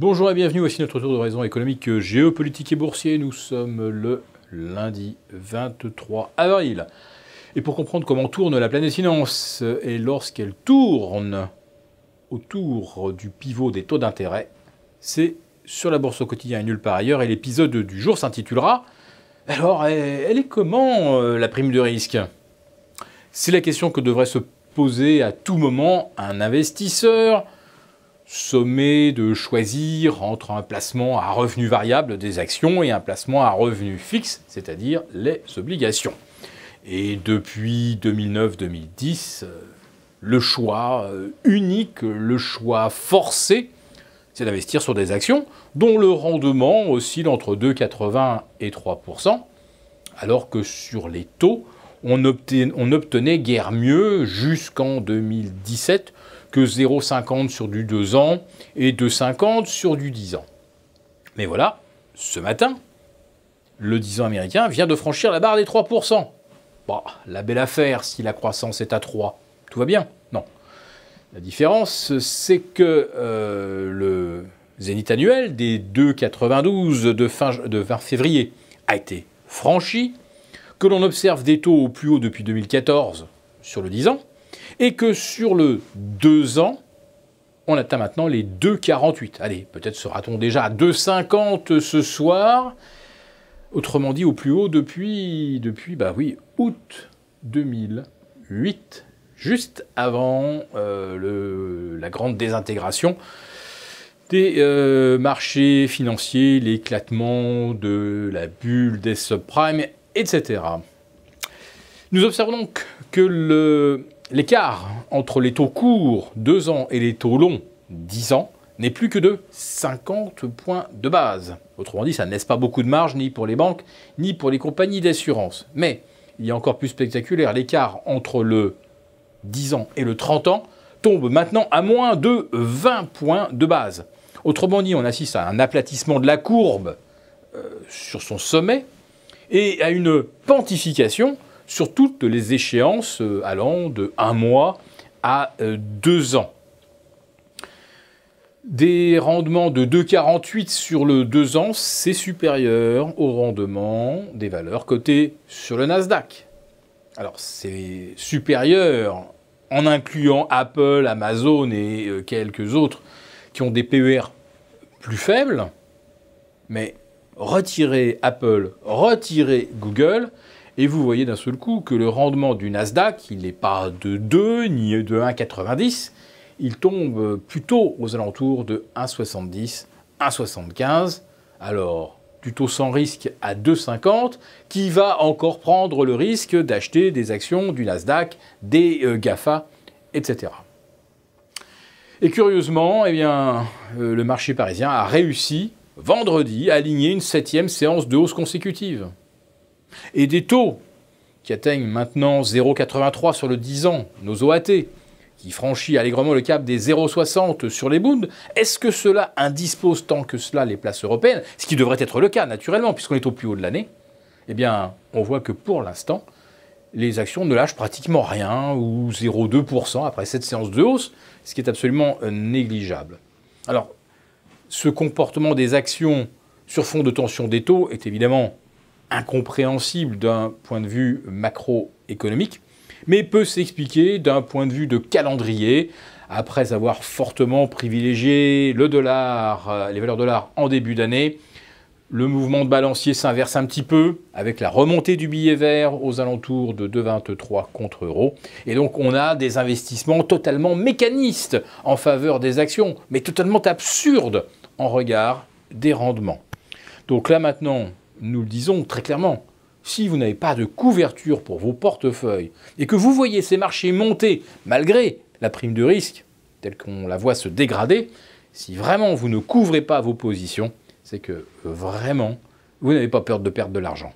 Bonjour et bienvenue, voici notre tour de Raison économique, géopolitique et boursier. Nous sommes le lundi 23 avril. Et pour comprendre comment tourne la planète finance et lorsqu'elle tourne autour du pivot des taux d'intérêt, c'est sur la bourse au quotidien et nulle part ailleurs. Et l'épisode du jour s'intitulera Alors, elle est comment la prime de risque C'est la question que devrait se poser à tout moment un investisseur sommet de choisir entre un placement à revenu variable des actions et un placement à revenu fixe, c'est-à-dire les obligations. Et depuis 2009-2010, euh, le choix euh, unique, le choix forcé, c'est d'investir sur des actions dont le rendement oscille entre 2,80 et 3 alors que sur les taux, on, obtenait guère mieux jusqu'en 2017 que 0,50 sur du 2 ans et 2,50 sur du 10 ans. Mais voilà, ce matin, le 10 ans américain vient de franchir la barre des 3%. Bah, la belle affaire si la croissance est à 3. Tout va bien Non. La différence, c'est que euh, le zénith annuel des 2,92 de fin, de fin février a été franchi, que l'on observe des taux au plus haut depuis 2014 sur le 10 ans, et que sur le 2 ans, on atteint maintenant les 2,48. Allez, peut-être sera-t-on déjà à 2,50 ce soir. Autrement dit, au plus haut depuis, depuis bah oui, août 2008, juste avant euh, la grande désintégration des euh, marchés financiers, l'éclatement de la bulle des subprimes, etc. Nous observons donc que le L'écart entre les taux courts, 2 ans, et les taux longs, 10 ans, n'est plus que de 50 points de base. Autrement dit, ça ne laisse pas beaucoup de marge ni pour les banques, ni pour les compagnies d'assurance. Mais il y a encore plus spectaculaire, l'écart entre le 10 ans et le 30 ans tombe maintenant à moins de 20 points de base. Autrement dit, on assiste à un aplatissement de la courbe euh, sur son sommet et à une pentification sur toutes les échéances euh, allant de un mois à euh, deux ans. Des rendements de 2,48 sur le 2 ans, c'est supérieur au rendement des valeurs cotées sur le Nasdaq. Alors c'est supérieur en incluant Apple, Amazon et euh, quelques autres qui ont des PER plus faibles, mais retirer Apple, retirer Google, et vous voyez d'un seul coup que le rendement du Nasdaq, il n'est pas de 2 ni de 1,90, il tombe plutôt aux alentours de 1,70, 1,75. Alors, du sans risque à 2,50, qui va encore prendre le risque d'acheter des actions du Nasdaq, des euh, GAFA, etc. Et curieusement, eh bien, euh, le marché parisien a réussi vendredi à aligner une septième séance de hausse consécutive et des taux qui atteignent maintenant 0,83 sur le 10 ans, nos OAT, qui franchit allègrement le cap des 0,60 sur les bonds, est-ce que cela indispose tant que cela les places européennes Ce qui devrait être le cas, naturellement, puisqu'on est au plus haut de l'année. Eh bien, on voit que pour l'instant, les actions ne lâchent pratiquement rien, ou 0,2% après cette séance de hausse, ce qui est absolument euh, négligeable. Alors, ce comportement des actions sur fond de tension des taux est évidemment incompréhensible d'un point de vue macroéconomique, mais peut s'expliquer d'un point de vue de calendrier. Après avoir fortement privilégié le dollar, euh, les valeurs dollars en début d'année, le mouvement de balancier s'inverse un petit peu avec la remontée du billet vert aux alentours de 2,23 contre euro. Et donc on a des investissements totalement mécanistes en faveur des actions, mais totalement absurdes en regard des rendements. Donc là maintenant, nous le disons très clairement, si vous n'avez pas de couverture pour vos portefeuilles et que vous voyez ces marchés monter malgré la prime de risque, telle qu'on la voit se dégrader, si vraiment vous ne couvrez pas vos positions, c'est que vraiment, vous n'avez pas peur de perdre de l'argent.